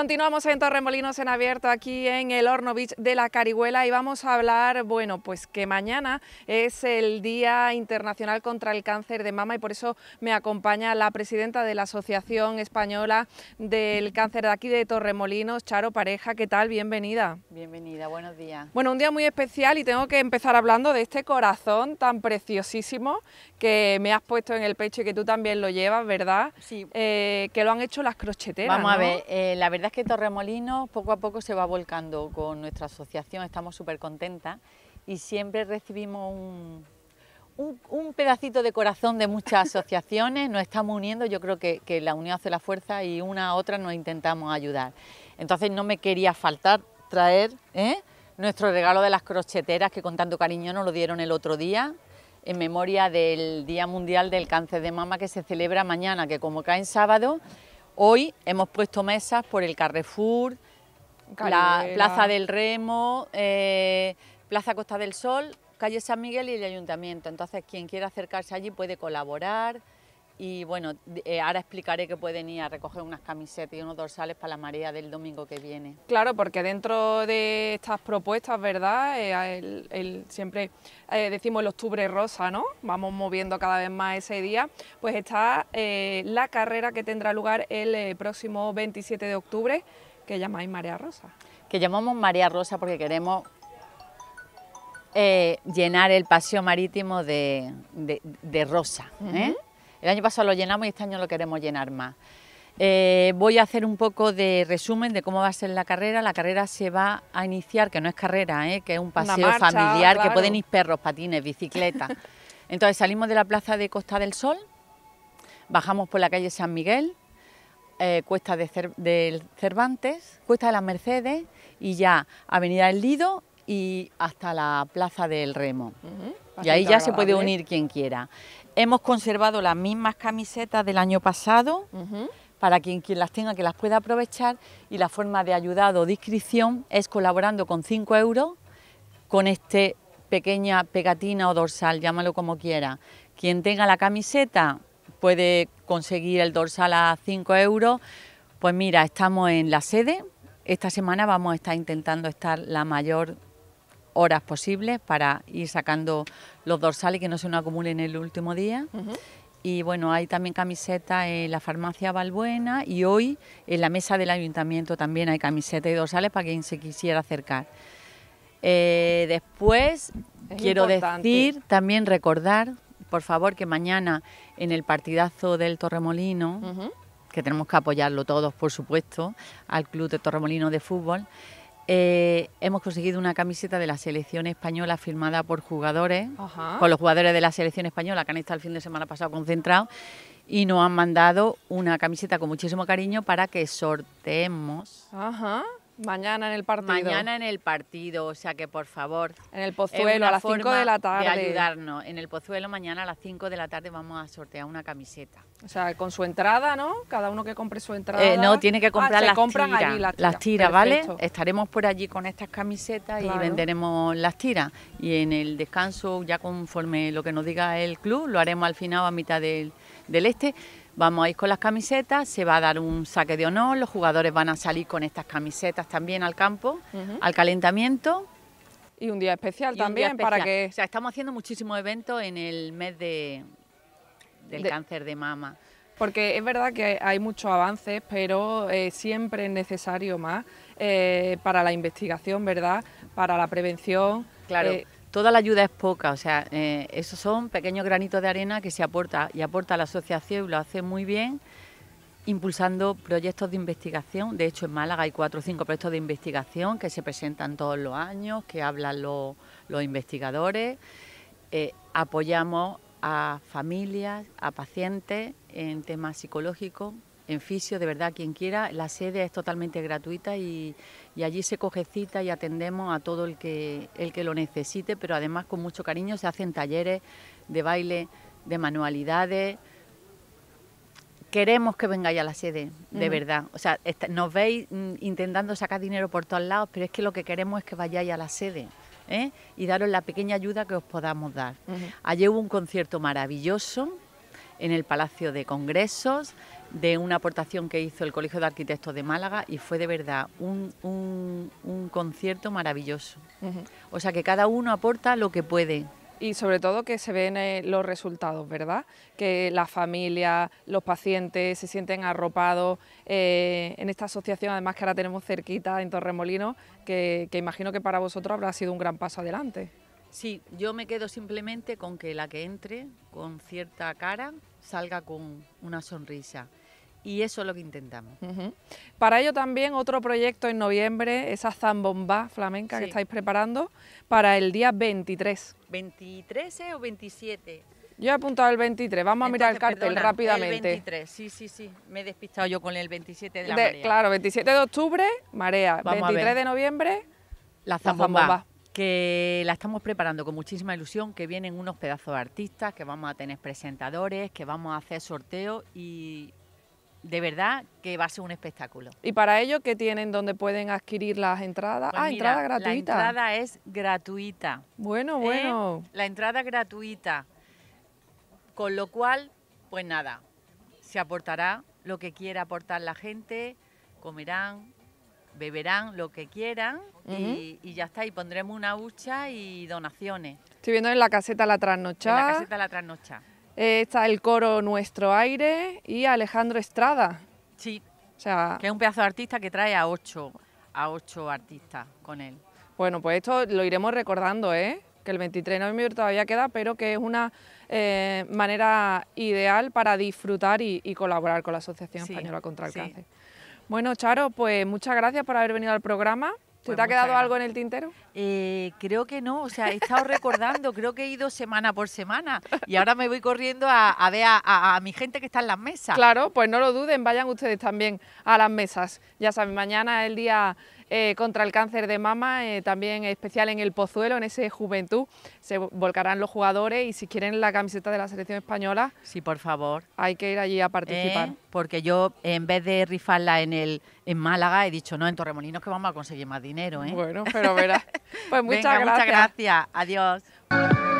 Continuamos en Torremolinos en Abierto, aquí en el Horno de la Carihuela y vamos a hablar, bueno, pues que mañana es el Día Internacional contra el Cáncer de Mama y por eso me acompaña la presidenta de la Asociación Española del Cáncer de aquí de Torremolinos, Charo Pareja. ¿Qué tal? Bienvenida. Bienvenida, buenos días. Bueno, un día muy especial y tengo que empezar hablando de este corazón tan preciosísimo que me has puesto en el pecho y que tú también lo llevas, ¿verdad? Sí. Eh, que lo han hecho las crocheteras. Vamos a ver, eh, la verdad es que Torremolinos poco a poco se va volcando con nuestra asociación, estamos súper contentas y siempre recibimos un, un, pedacito de corazón de muchas asociaciones, nos estamos uniendo, yo creo que, la unión hace la fuerza y una a otra nos intentamos ayudar. Entonces no me quería faltar traer ¿eh? nuestro regalo de las crocheteras que con tanto cariño nos lo dieron el otro día en memoria del Día Mundial del Cáncer de Mama que se celebra mañana, que como cae en sábado, Hoy hemos puesto mesas por el Carrefour, la Plaza del Remo, eh, Plaza Costa del Sol, calle San Miguel y el Ayuntamiento. Entonces, quien quiera acercarse allí puede colaborar y bueno, eh, ahora explicaré que pueden ir a recoger unas camisetas y unos dorsales para la marea del domingo que viene. Claro, porque dentro de estas propuestas, ¿verdad? Eh, siempre eh, decimos el octubre rosa, ¿no? Vamos moviendo cada vez más ese día. Pues está la carrera que tendrá lugar el próximo 27 de octubre, que llamáis Marea Rosa. Que llamamos Marea Rosa porque queremos llenar el paseo marítimo de, rosa. ¿eh? El año pasado lo llenamos y este año lo queremos llenar más. Eh, voy a hacer un poco de resumen de cómo va a ser la carrera. La carrera se va a iniciar, que no es carrera, eh, que es un paseo familiar, que pueden ir perros, patines, bicicletas... Entonces salimos de la plaza de Costa del Sol, bajamos por la calle San Miguel, eh, Cuesta de, Cervantes, Cuesta de las Mercedes y ya Avenida El Lido y hasta la Plaza del Remo y ahí ya se puede unir quien quiera. Hemos conservado las mismas camisetas del año pasado. para quien, quien, las tenga que las pueda aprovechar y la forma de ayudado o discreción inscripción es colaborando con 5 euros con este pequeña pegatina o dorsal, llámalo como quiera. Quien tenga la camiseta puede conseguir el dorsal a 5 euros. Pues mira, estamos en la sede. Esta semana vamos a estar intentando estar la mayor horas posibles para ir sacando los dorsales que no se nos acumulen el último día. Y bueno, hay también camiseta en la farmacia Valbuena y hoy en la mesa del ayuntamiento también hay camiseta y dorsales para quien se quisiera acercar. Eh, después quiero decir, también recordar, por favor, que mañana en el partidazo del Torremolino, que tenemos que apoyarlo todos, por supuesto, al Club de Torremolino de Fútbol, eh, hemos conseguido una camiseta de la selección española firmada por jugadores, con los jugadores de la selección española que han estado el fin de semana pasado concentrados, y nos han mandado una camiseta con muchísimo cariño para que sorteemos Ajá. Mañana en el partido. Mañana en el partido, o sea que por favor. En el Pozuelo a las 5 de la tarde. ayudarnos. En el Pozuelo mañana a las 5 de la tarde vamos a sortear una camiseta. O sea, con su entrada, ¿no? Cada uno que compre su entrada. Eh, no, tiene que ah, comprar la... las, las, tiras. ¿vale? Estaremos por allí con estas camisetas y venderemos las tiras. Y en el descanso, ya conforme lo que nos diga el club, lo haremos al final a mitad del este. Vamos a ir con las camisetas, se va a dar un saque de honor, los jugadores van a salir con estas camisetas también al campo, al calentamiento. Y un día especial también para que... O sea, estamos haciendo muchísimos eventos en el mes de, del cáncer de mama. Porque es verdad que hay muchos avances, pero eh, siempre es necesario más eh, para la investigación, ¿verdad? Para la prevención. Claro. Eh, toda la ayuda es poca, o sea, eh, esos son pequeños granitos de arena que se aporta y aporta la asociación y lo hace muy bien impulsando proyectos de investigación. De hecho, en Málaga hay cuatro o cinco proyectos de investigación que se presentan todos los años, que hablan los, investigadores. Eh, apoyamos a familias, a pacientes en temas psicológicos, en fisio, de verdad, quien quiera. La sede es totalmente gratuita y, allí se coge cita y atendemos a todo el que, el que lo necesite, pero además con mucho cariño se hacen talleres de baile, de manualidades. Queremos que vengáis a la sede, de verdad. O sea, nos veis mm, intentando sacar dinero por todos lados, pero es que lo que queremos es que vayáis a la sede. ¿eh? Y daros la pequeña ayuda que os podamos dar. Ayer hubo un concierto maravilloso, en el Palacio de Congresos, de una aportación que hizo el Colegio de Arquitectos de Málaga y fue de verdad un, concierto maravilloso. O sea que cada uno aporta lo que puede. Y sobre todo que se ven eh, los resultados, ¿verdad? Que la familia, los pacientes se sienten arropados eh, en esta asociación, además que ahora tenemos cerquita en Torremolino... que imagino que para vosotros habrá sido un gran paso adelante. Sí, yo me quedo simplemente con que la que entre con cierta cara salga con una sonrisa. Y eso es lo que intentamos. Para ello también otro proyecto en noviembre, esa zambomba flamenca que estáis preparando para el día 23. ¿23 eh, o 27? Yo he apuntado el 23, vamos a mirar el cartel rápidamente. El sí, sí, sí, me he despistado yo con el 27 de la Claro, 27 de octubre, marea, vamos 23 de noviembre, la La zambomba que la estamos preparando con muchísima ilusión, que vienen unos pedazos de artistas, que vamos a tener presentadores, que vamos a hacer sorteos y de verdad que va a ser un espectáculo. ¿Y para ello qué tienen donde pueden adquirir las entradas? Pues ah, entrada gratuita. La entrada es gratuita. Bueno, ¿eh? bueno. la entrada gratuita. Con lo cual, pues nada, se aportará lo que quiera aportar la gente, comerán, beberán lo que quieran y, ya está, y pondremos una hucha y donaciones. Estoy viendo en la caseta La Trasnocha. En la caseta La Trasnocha. Eh, está el coro Nuestro Aire y Alejandro Estrada. Sí, o sea, que es un pedazo de artista que trae a ocho, a ocho artistas con él. Bueno, pues esto lo iremos recordando, ¿eh? que el 23 de noviembre todavía queda, pero que es una eh, manera ideal para disfrutar y, colaborar con la Asociación Española contra el Cáncer. Bueno, Charo, pues muchas gracias por haber venido al programa. Pues te ha quedado algo en el tintero? Eh, creo que no, o sea, he estado recordando, creo que he ido semana por semana y ahora me voy corriendo a, ver a, mi gente que está en las mesas. Claro, pues no lo duden, vayan ustedes también a las mesas. Ya saben, mañana es el día eh, contra el cáncer de mama, eh, también especial en el Pozuelo, en ese Juventud. Se volcarán los jugadores y si quieren la camiseta de la selección española. Sí, por favor. Hay que ir allí a participar. porque yo, en vez de rifarla en, el, en Málaga, he dicho, no, en Torremolinos que vamos a conseguir más dinero. Bueno, pero verás. Pues muchas Venga, gracias. Muchas gracias. Adiós.